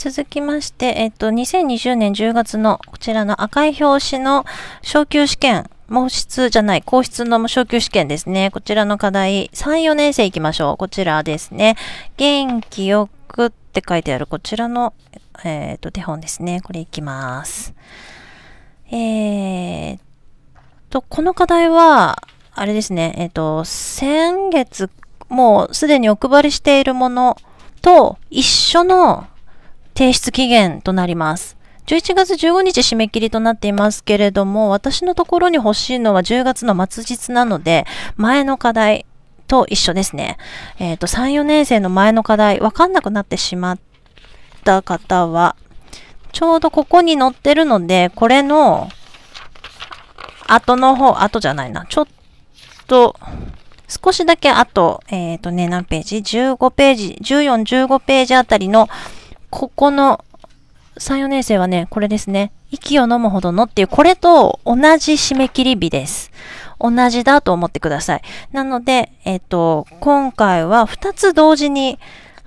続きまして、えっと、2020年10月のこちらの赤い表紙の昇級試験、毛筆じゃない、皇室の昇級試験ですね。こちらの課題、3、4年生いきましょう。こちらですね。元気よくって書いてあるこちらの、えっ、と、手本ですね。これ行きます。えー、っと、この課題は、あれですね、えっ、と、先月、もうすでにお配りしているものと一緒の提出期限となります。11月15日締め切りとなっていますけれども、私のところに欲しいのは10月の末日なので、前の課題と一緒ですね。えっ、ー、と、3、4年生の前の課題、わかんなくなってしまった方は、ちょうどここに載ってるので、これの、後の方、後じゃないな、ちょっと、少しだけ後、えっ、ー、とね、何ページ ?15 ページ、14、15ページあたりのここの3、4年生はね、これですね。息を飲むほどのっていう、これと同じ締め切り日です。同じだと思ってください。なので、えっ、と、今回は2つ同時に、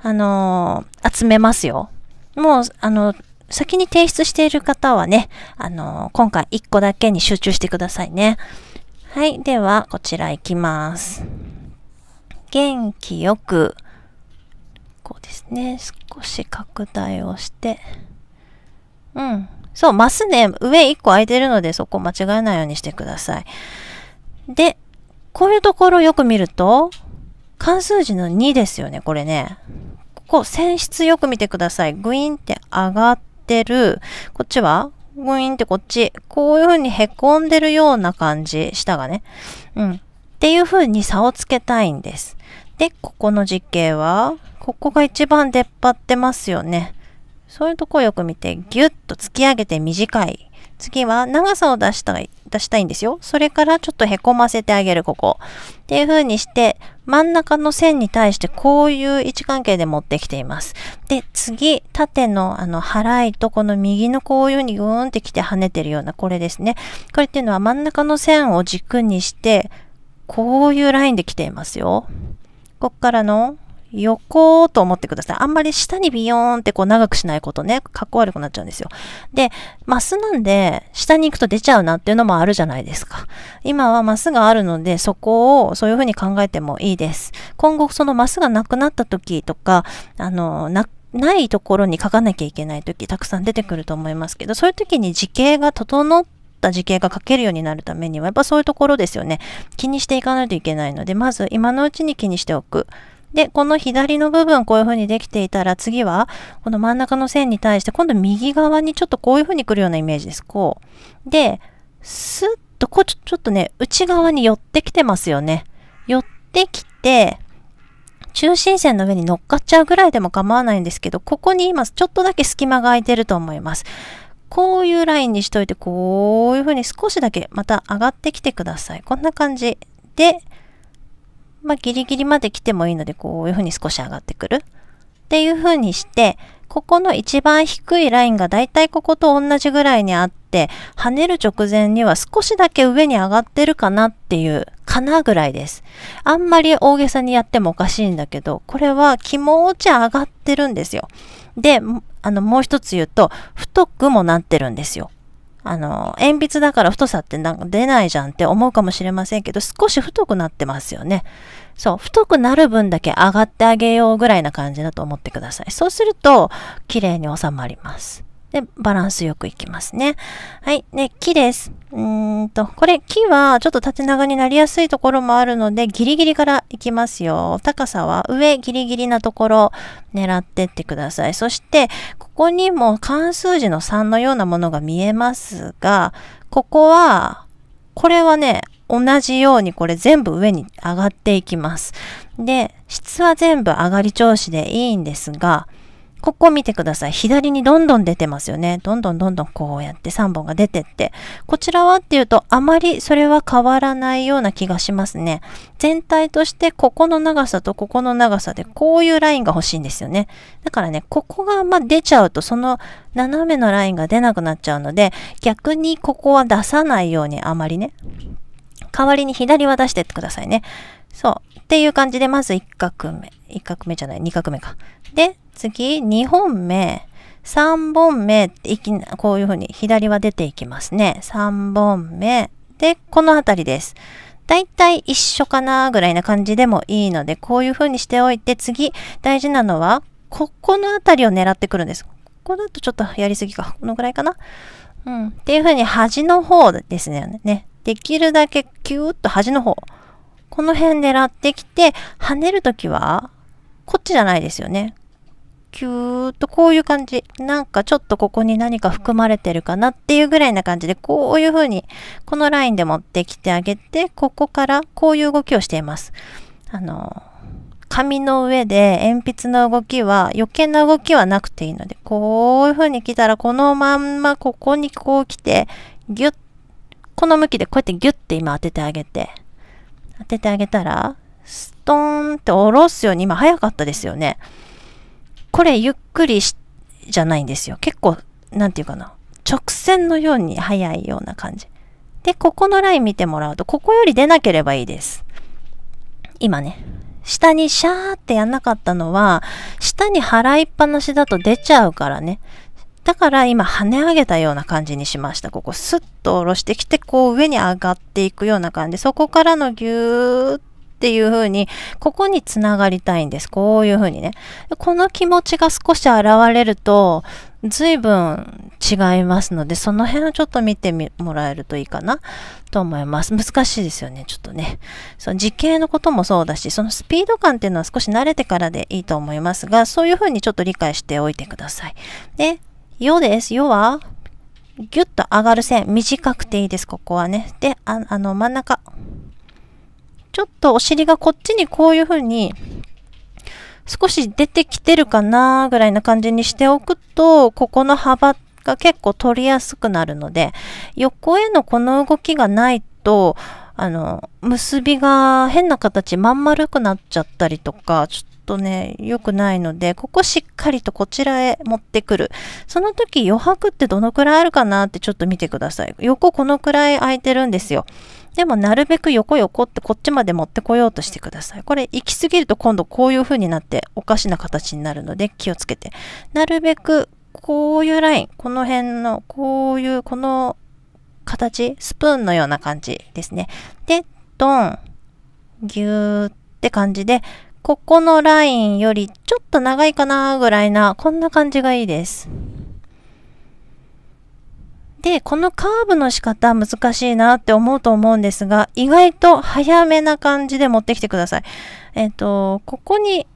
あのー、集めますよ。もう、あの、先に提出している方はね、あのー、今回1個だけに集中してくださいね。はい。では、こちら行きます。元気よく、ですね。少し拡大をして。うん。そう、マスね、上1個空いてるのでそこ間違えないようにしてください。で、こういうところよく見ると、関数字の2ですよね、これね。ここ、線質よく見てください。グインって上がってる。こっちはグインってこっち。こういう風に凹んでるような感じ。下がね。うん。っていう風に差をつけたいんです。で、ここの実刑は、ここが一番出っ張ってますよね。そういうとこをよく見て、ぎゅっと突き上げて短い。次は長さを出したい、出したいんですよ。それからちょっとへこませてあげる、ここ。っていう風にして、真ん中の線に対してこういう位置関係で持ってきています。で、次、縦のあの、払いとこの右のこういう風にグーンってきて跳ねてるような、これですね。これっていうのは真ん中の線を軸にして、こういうラインで来ていますよ。こっからの横と思ってください。あんまり下にビヨーンってこう長くしないことね、かっこ悪くなっちゃうんですよ。で、マスなんで、下に行くと出ちゃうなっていうのもあるじゃないですか。今はマスがあるので、そこをそういうふうに考えてもいいです。今後そのマスがなくなった時とか、あの、な、ないところに書かなきゃいけない時、たくさん出てくると思いますけど、そういう時に時系が整って、った時系が書けるようになるためにはやっぱそういうところですよね気にしていかないといけないのでまず今のうちに気にしておくで、この左の部分こういう風にできていたら次はこの真ん中の線に対して今度右側にちょっとこういう風に来るようなイメージです。こう。で、スッとこうちょっとね、内側に寄ってきてますよね。寄ってきて、中心線の上に乗っかっちゃうぐらいでも構わないんですけど、ここに今ちょっとだけ隙間が空いてると思います。こういうラインにしといて、こういう風に少しだけまた上がってきてください。こんな感じで、まあ、ギリギリまで来てもいいので、こういうふうに少し上がってくる。っていうふうにして、ここの一番低いラインがだいたいここと同じぐらいにあって、跳ねる直前には少しだけ上に上がってるかなっていう、かなぐらいです。あんまり大げさにやってもおかしいんだけど、これは気持ち上がってるんですよ。で、あの、もう一つ言うと、太くもなってるんですよ。あの、鉛筆だから太さってなんか出ないじゃんって思うかもしれませんけど、少し太くなってますよね。そう、太くなる分だけ上がってあげようぐらいな感じだと思ってください。そうすると、綺麗に収まります。で、バランスよくいきますね。はい。で、木です。うんと、これ木はちょっと縦長になりやすいところもあるので、ギリギリからいきますよ。高さは上ギリギリなところ狙ってってください。そして、ここにも関数字の3のようなものが見えますが、ここは、これはね、同じようにこれ全部上に上がっていきます。で、質は全部上がり調子でいいんですが、ここ見てください。左にどんどん出てますよね。どんどんどんどんこうやって3本が出てって。こちらはっていうと、あまりそれは変わらないような気がしますね。全体としてここの長さとここの長さでこういうラインが欲しいんですよね。だからね、ここがあんま出ちゃうと、その斜めのラインが出なくなっちゃうので、逆にここは出さないようにあまりね。代わりに左は出してってくださいね。そう。っていう感じで、まず1画目。1画目じゃない、2画目か。で、次、2本目、3本目っていきこういうふうに左は出ていきますね。3本目。で、この辺りです。だいたい一緒かなぐらいな感じでもいいので、こういうふうにしておいて、次、大事なのは、ここの辺りを狙ってくるんです。ここだとちょっとやりすぎか。このぐらいかな。うん。っていうふうに端の方ですね。ね。できるだけキューッと端の方。この辺狙ってきて、跳ねるときは、こっちじゃないですよね。キューっとこういう感じ。なんかちょっとここに何か含まれてるかなっていうぐらいな感じで、こういう風にこのラインで持ってきてあげて、ここからこういう動きをしています。あの、紙の上で鉛筆の動きは余計な動きはなくていいので、こういう風に来たらこのまんまここにこう来て、ギュッ、この向きでこうやってギュッて今当ててあげて、当ててあげたら、ストーンって下ろすように今早かったですよね。これゆっくりしじゃないんですよ。結構、なんていうかな。直線のように速いような感じ。で、ここのライン見てもらうと、ここより出なければいいです。今ね、下にシャーってやんなかったのは、下に払いっぱなしだと出ちゃうからね。だから今跳ね上げたような感じにしました。ここスッと下ろしてきて、こう上に上がっていくような感じ。そこからのぎゅーっっていう風に、ここにつながりたいんです。こういう風にね。この気持ちが少し現れると、随分違いますので、その辺をちょっと見てもらえるといいかなと思います。難しいですよね、ちょっとね。その時系のこともそうだし、そのスピード感っていうのは少し慣れてからでいいと思いますが、そういうふうにちょっと理解しておいてください。で、よです。よは、ぎゅっと上がる線、短くていいです、ここはね。で、ああの、真ん中。ちょっとお尻がこっちにこういう風に少し出てきてるかなぐらいな感じにしておくと、ここの幅が結構取りやすくなるので、横へのこの動きがないと、あの、結びが変な形まん丸くなっちゃったりとか、ちょっとね、良くないので、ここしっかりとこちらへ持ってくる。その時余白ってどのくらいあるかなってちょっと見てください。横このくらい空いてるんですよ。でもなるべく横横ってこっちまで持ってこようとしてください。これ行き過ぎると今度こういう風になっておかしな形になるので気をつけて。なるべくこういうライン、この辺のこういうこの形、スプーンのような感じですね。で、ドン、ギューって感じで、ここのラインよりちょっと長いかなぐらいな、こんな感じがいいです。で、このカーブの仕方難しいなって思うと思うんですが、意外と早めな感じで持ってきてください。えっ、ー、と、ここに、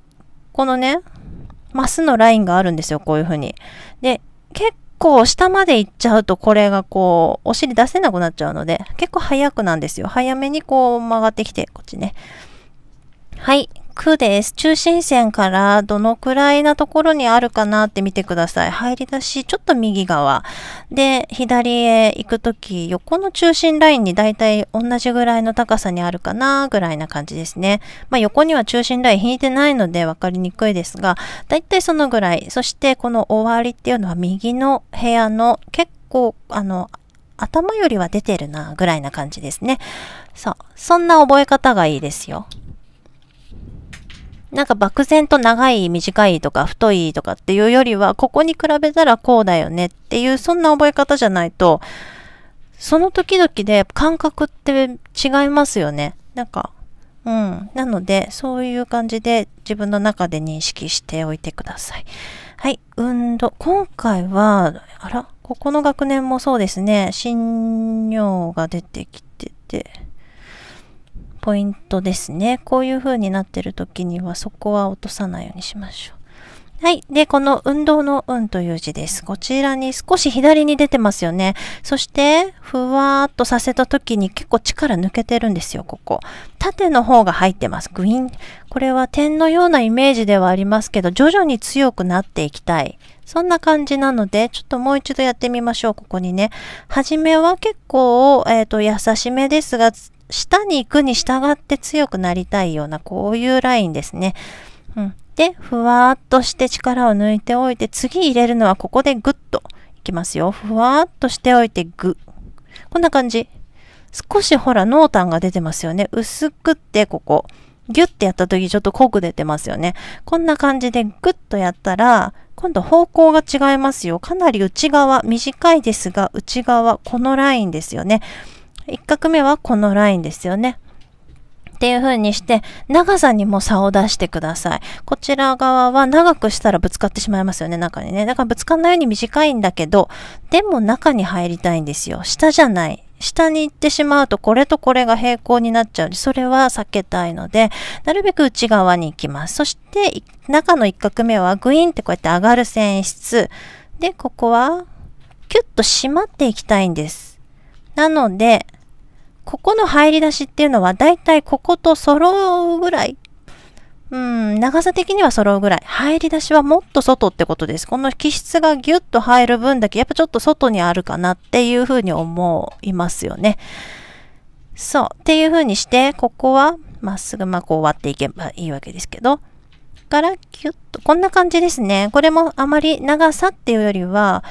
このね、マスのラインがあるんですよ、こういう風に。で、結構下まで行っちゃうと、これがこう、お尻出せなくなっちゃうので、結構早くなんですよ。早めにこう曲がってきて、こっちね。はい。区です。中心線からどのくらいなところにあるかなって見てください。入り出し、ちょっと右側。で、左へ行くとき、横の中心ラインにだいたい同じぐらいの高さにあるかなぐらいな感じですね。まあ、横には中心ライン引いてないので分かりにくいですが、だいたいそのぐらい。そしてこの終わりっていうのは右の部屋の結構、あの、頭よりは出てるなぐらいな感じですね。そう。そんな覚え方がいいですよ。なんか漠然と長い、短いとか太いとかっていうよりは、ここに比べたらこうだよねっていう、そんな覚え方じゃないと、その時々で感覚って違いますよね。なんか、うん。なので、そういう感じで自分の中で認識しておいてください。はい。運動。今回は、あら、ここの学年もそうですね。新尿が出てきてて。ポイントですね。こういう風になってる時にはそこは落とさないようにしましょう。はい。で、この運動の運という字です。こちらに少し左に出てますよね。そして、ふわーっとさせた時に結構力抜けてるんですよ、ここ。縦の方が入ってます。グイン。これは点のようなイメージではありますけど、徐々に強くなっていきたい。そんな感じなので、ちょっともう一度やってみましょう、ここにね。はじめは結構、えっ、ー、と、優しめですが、下に行くに従って強くなりたいような、こういうラインですね。うん、で、ふわーっとして力を抜いておいて、次入れるのはここでぐっといきますよ。ふわーっとしておいてぐ。こんな感じ。少しほら濃淡が出てますよね。薄くってここ。ギュッてやった時ちょっと濃く出てますよね。こんな感じでグッとやったら、今度方向が違いますよ。かなり内側、短いですが内側、このラインですよね。1画目はこのラインですよね。っていう風にして、長さにも差を出してください。こちら側は長くしたらぶつかってしまいますよね、中にね。だからぶつかんないように短いんだけど、でも中に入りたいんですよ。下じゃない。下に行ってしまうと、これとこれが平行になっちゃうそれは避けたいので、なるべく内側に行きます。そして、中の一画目はグイーンってこうやって上がる線質。で、ここは、キュッと締まっていきたいんです。なので、ここの入り出しっていうのはだいたいここと揃うぐらい。うん、長さ的には揃うぐらい。入り出しはもっと外ってことです。この気質がギュッと入る分だけ、やっぱちょっと外にあるかなっていうふうに思いますよね。そう。っていうふうにして、ここはまっすぐまあこう割っていけばいいわけですけど、からギュッと、こんな感じですね。これもあまり長さっていうよりは、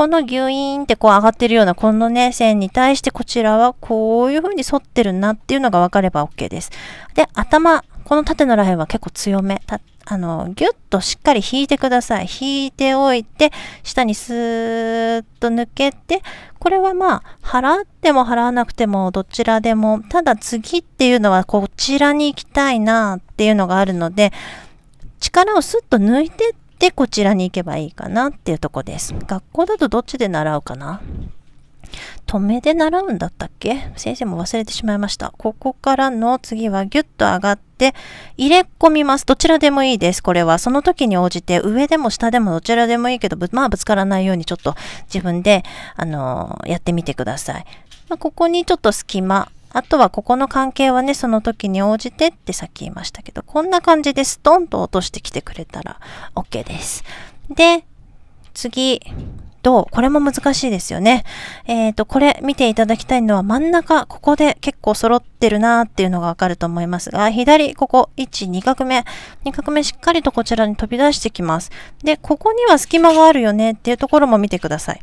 このギュイーンってこう上がってるようなこのね線に対してこちらはこういう風に沿ってるなっていうのが分かれば OK です。で頭この縦のラインは結構強めあのギュッとしっかり引いてください引いておいて下にスーッと抜けてこれはまあ払っても払わなくてもどちらでもただ次っていうのはこちらに行きたいなっていうのがあるので力をスッと抜いてっで、こちらに行けばいいかなっていうとこです。学校だとどっちで習うかな止めで習うんだったっけ先生も忘れてしまいました。ここからの次はギュッと上がって、入れ込みます。どちらでもいいです。これは。その時に応じて、上でも下でもどちらでもいいけど、まあぶつからないようにちょっと自分で、あのー、やってみてください。まあ、ここにちょっと隙間あとはここの関係はね、その時に応じてってさっき言いましたけど、こんな感じでストンと落としてきてくれたら OK です。で、次、どうこれも難しいですよね。えっ、ー、と、これ見ていただきたいのは真ん中、ここで結構揃ってるなーっていうのがわかると思いますが、左、ここ、1、2画目。2画目しっかりとこちらに飛び出してきます。で、ここには隙間があるよねっていうところも見てください。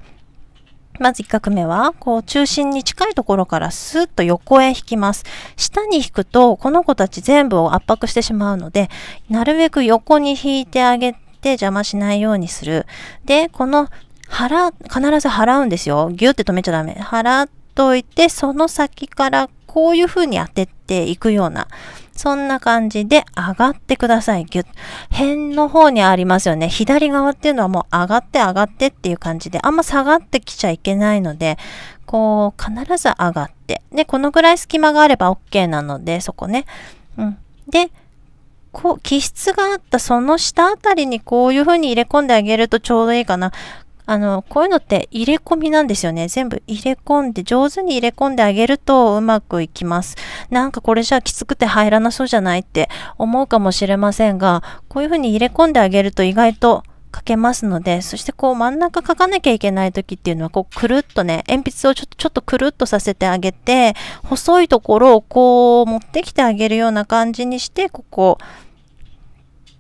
まず1画目は、こう中心に近いところからスッと横へ引きます。下に引くと、この子たち全部を圧迫してしまうので、なるべく横に引いてあげて邪魔しないようにする。で、この腹、必ず払うんですよ。ギュって止めちゃダメ。払っといて、その先からこういう風に当てていくような、そんな感じで上がってください。ぎゅっ。辺の方にありますよね。左側っていうのはもう上がって上がってっていう感じで、あんま下がってきちゃいけないので、こう、必ず上がって。で、このぐらい隙間があれば OK なので、そこね。うん。で、こう、気質があったその下あたりにこういう風に入れ込んであげるとちょうどいいかな。あの、こういうのって入れ込みなんですよね。全部入れ込んで、上手に入れ込んであげるとうまくいきます。なんかこれじゃあきつくて入らなそうじゃないって思うかもしれませんが、こういうふうに入れ込んであげると意外と書けますので、そしてこう真ん中書かなきゃいけない時っていうのは、こうくるっとね、鉛筆をちょっとちょっとくるっとさせてあげて、細いところをこう持ってきてあげるような感じにして、ここ、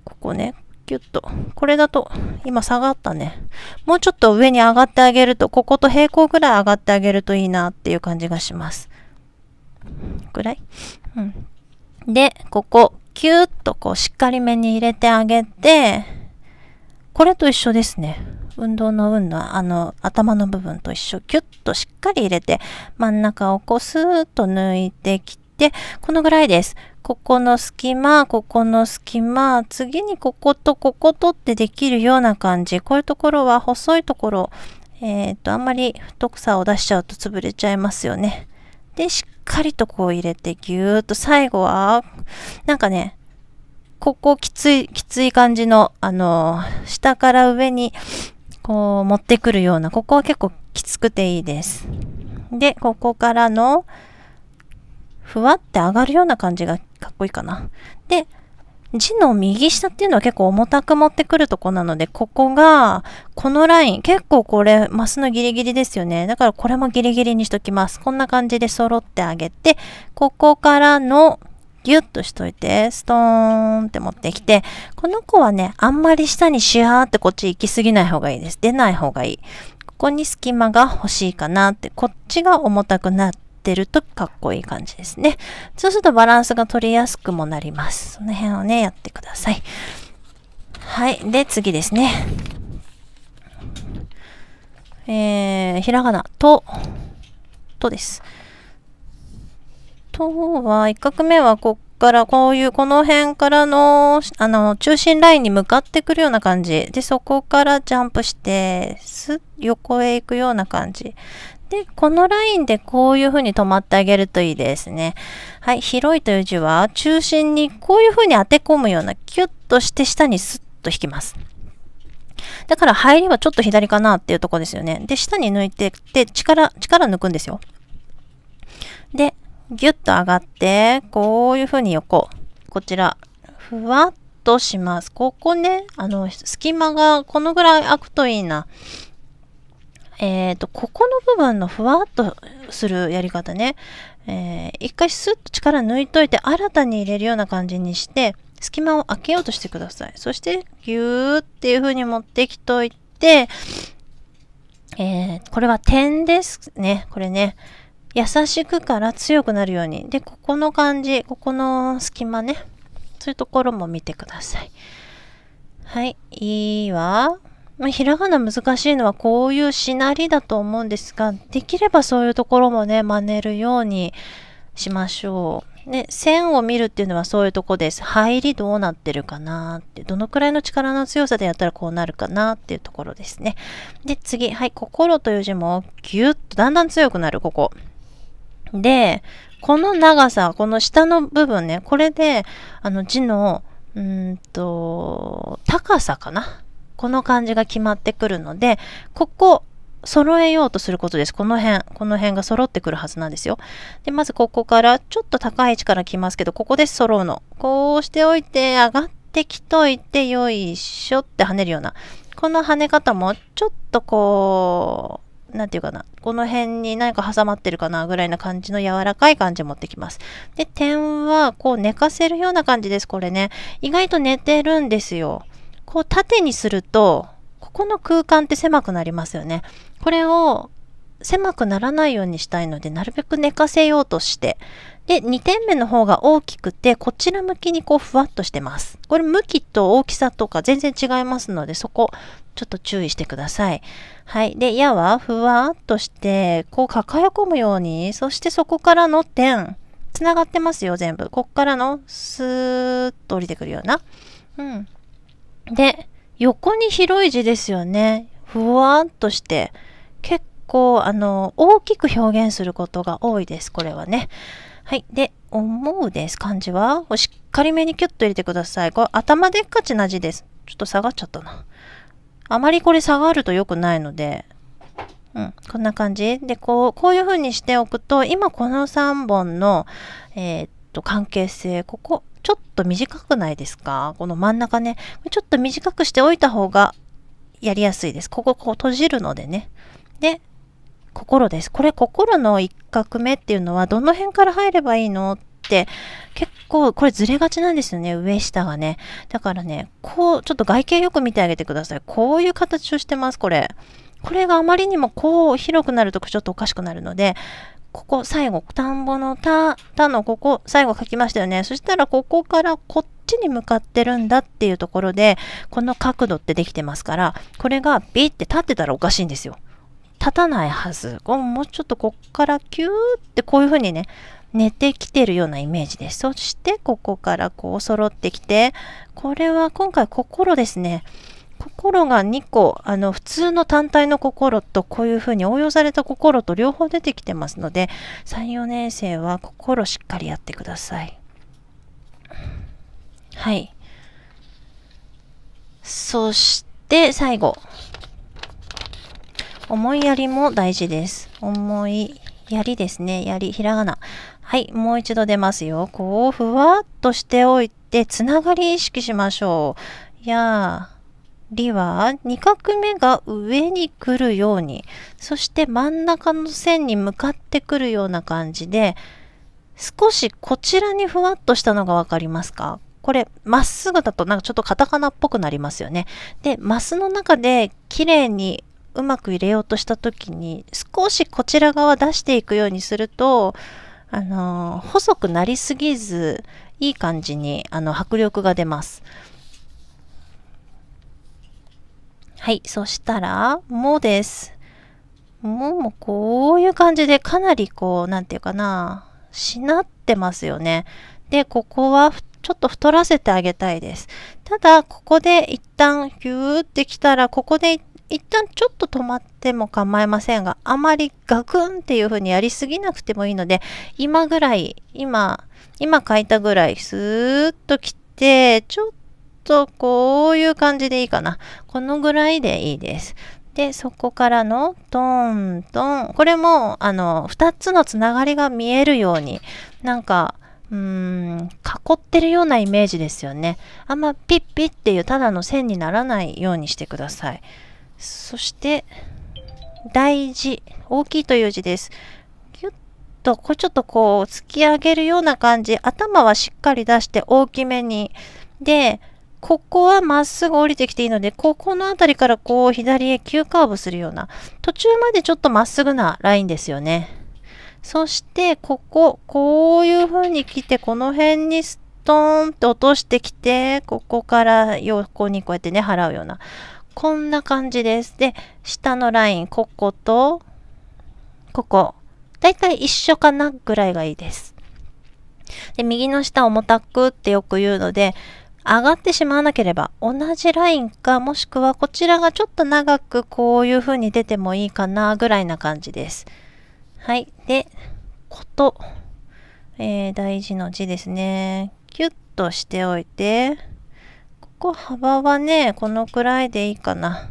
ここね、キュッと。これだと、今下がったね。もうちょっと上に上がってあげると、ここと平行ぐらい上がってあげるといいなっていう感じがします。ぐらいうん。で、ここ、キュッとこうしっかりめに入れてあげて、これと一緒ですね。運動の運のあの頭の部分と一緒。キュッとしっかり入れて、真ん中をこうスーッと抜いてきて、このぐらいです。ここの隙間、ここの隙間、次にこことこことってできるような感じ。こういうところは細いところ、えっ、ー、と、あんまり太くさを出しちゃうと潰れちゃいますよね。で、しっかりとこう入れて、ぎゅーっと最後は、なんかね、ここきつい、きつい感じの、あの、下から上に、こう持ってくるような、ここは結構きつくていいです。で、ここからの、ふわって上がるような感じがかっこいいかな。で、字の右下っていうのは結構重たく持ってくるとこなので、ここが、このライン、結構これ、マスのギリギリですよね。だからこれもギリギリにしときます。こんな感じで揃ってあげて、ここからの、ギュッとしといて、ストーンって持ってきて、この子はね、あんまり下にシューってこっち行き過ぎない方がいいです。出ない方がいい。ここに隙間が欲しいかなって、こっちが重たくなって、てるとかっこいい感じですね。そうするとバランスが取りやすくもなります。その辺をね、やってください。はい。で、次ですね。えー、ひらがな、と、とです。とは、一画目はこっからこういう、この辺からの、あの、中心ラインに向かってくるような感じ。で、そこからジャンプして、す、横へ行くような感じ。で、このラインでこういう風に止まってあげるといいですね。はい、広いという字は中心にこういう風に当て込むようなキュッとして下にスッと引きます。だから入りはちょっと左かなっていうとこですよね。で、下に抜いてって力、力抜くんですよ。で、ギュッと上がって、こういう風に横、こちら、ふわっとします。ここね、あの、隙間がこのぐらい開くといいな。えっ、ー、と、ここの部分のふわっとするやり方ね。えー、一回スッと力抜いといて、新たに入れるような感じにして、隙間を開けようとしてください。そして、ぎゅーっていう風に持ってきといて、えー、これは点ですね。これね。優しくから強くなるように。で、ここの感じ、ここの隙間ね。そういうところも見てください。はい。いいわ。まあ、ひらがな難しいのはこういうしなりだと思うんですが、できればそういうところもね、真似るようにしましょう。ね、線を見るっていうのはそういうとこです。入りどうなってるかなって、どのくらいの力の強さでやったらこうなるかなっていうところですね。で、次、はい、心という字もぎゅっとだんだん強くなる、ここ。で、この長さ、この下の部分ね、これで、あの字の、うんと、高さかなこの感じが決まってくるので、ここ、揃えようとすることです。この辺、この辺が揃ってくるはずなんですよ。で、まずここからちょっと高い位置から来ますけど、ここで揃うの。こうしておいて、上がってきといて、よいしょって跳ねるような。この跳ね方も、ちょっとこう、なんていうかな。この辺に何か挟まってるかなぐらいな感じの柔らかい感じを持ってきます。で、点はこう寝かせるような感じです、これね。意外と寝てるんですよ。こう縦にすると、ここの空間って狭くなりますよね。これを狭くならないようにしたいので、なるべく寝かせようとして、で、2点目の方が大きくて、こちら向きにこうふわっとしてます。これ向きと大きさとか全然違いますので、そこちょっと注意してください。はい。で、矢はふわっとして、こう抱え込むように、そしてそこからの点、つながってますよ、全部。こっからのスーッと降りてくるような。うん。で、横に広い字ですよね。ふわっとして、結構、あの、大きく表現することが多いです。これはね。はい。で、思うです。漢字は。しっかりめにキュッと入れてください。これ、頭でっかちな字です。ちょっと下がっちゃったな。あまりこれ下がると良くないので、うん、こんな感じ。で、こう、こういう風にしておくと、今この3本の、えー、っと、関係性、ここ、ちょっと短くないですかこの真ん中ね、ちょっと短くしておいた方がやりやすいです。ここ、こう閉じるのでね。で、心です。これ心の一画目っていうのはどの辺から入ればいいのって結構これずれがちなんですよね。上下がね。だからね、こう、ちょっと外形よく見てあげてください。こういう形をしてます、これ。これがあまりにもこう広くなるとちょっとおかしくなるので、ここ最後、田んぼの田、田のここ最後書きましたよね。そしたらここからこっちに向かってるんだっていうところで、この角度ってできてますから、これがビって立ってたらおかしいんですよ。立たないはず。もうちょっとこっからキューってこういう風にね、寝てきてるようなイメージです。そしてここからこう揃ってきて、これは今回心ですね。心が2個あの普通の単体の心とこういうふうに応用された心と両方出てきてますので34年生は心しっかりやってくださいはいそして最後思いやりも大事です思いやりですねやりひらがなはいもう一度出ますよこうふわっとしておいてつながり意識しましょうやありは2画目が上に来るようにそして真ん中の線に向かってくるような感じで少しこちらにふわっとしたのが分かりますかこれまっすぐだとなんかちょっとカタカナっぽくなりますよね。でマスの中で綺麗にうまく入れようとした時に少しこちら側出していくようにするとあのー、細くなりすぎずいい感じにあの迫力が出ます。はい、そしたら、もです。ももこういう感じでかなりこう、なんていうかな、しなってますよね。で、ここはちょっと太らせてあげたいです。ただ、ここで一旦ギューってきたら、ここで一旦ちょっと止まっても構いませんが、あまりガクンっていう風にやりすぎなくてもいいので、今ぐらい、今、今書いたぐらい、スーッと切って、ちょっとこういう感じでいいかな。このぐらいでいいです。で、そこからのトントン。これも、あの、2つのつながりが見えるように、なんか、うーん、囲ってるようなイメージですよね。あんまピッピッっていうただの線にならないようにしてください。そして、大事。大きいという字です。ぎゅっと、こうちょっとこう、突き上げるような感じ。頭はしっかり出して大きめに。で、ここはまっすぐ降りてきていいので、ここの辺りからこう左へ急カーブするような、途中までちょっとまっすぐなラインですよね。そして、ここ、こういう風に来て、この辺にストーンって落としてきて、ここから横にこうやってね、払うような。こんな感じです。で、下のライン、ここと、ここ。だいたい一緒かなぐらいがいいです。で、右の下重たくってよく言うので、上がってしまわなければ同じラインかもしくはこちらがちょっと長くこういう風に出てもいいかなぐらいな感じです。はい。で、こと、えー、大事の字ですね。キュッとしておいて、ここ幅はね、このくらいでいいかな。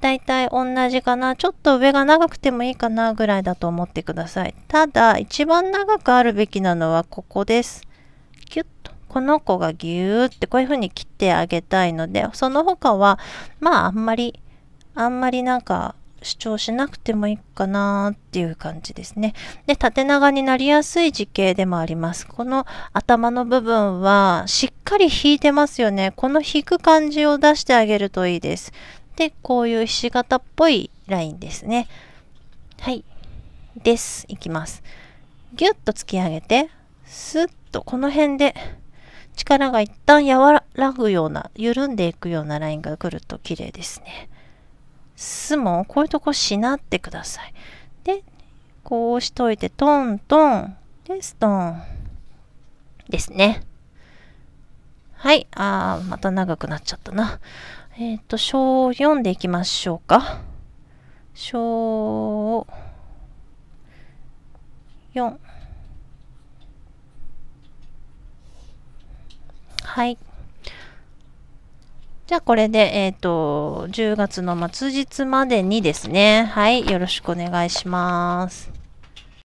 だいたい同じかな。ちょっと上が長くてもいいかなぐらいだと思ってください。ただ、一番長くあるべきなのはここです。この子がギューってこういう風に切ってあげたいので、その他は、まああんまり、あんまりなんか主張しなくてもいいかなっていう感じですね。で、縦長になりやすい時形でもあります。この頭の部分はしっかり引いてますよね。この引く感じを出してあげるといいです。で、こういうひし形っぽいラインですね。はい。です。いきます。ぎゅっと突き上げて、スッとこの辺で力が一旦和らぐような緩んでいくようなラインが来ると綺麗ですね。すもこういうとこしなってください。でこうしといてトントンでストンですね。はい。あー、また長くなっちゃったな。えっ、ー、と、小読んでいきましょうか。章4。はい。じゃあこれで、えっ、ー、と、10月の末日までにですね、はい、よろしくお願いします。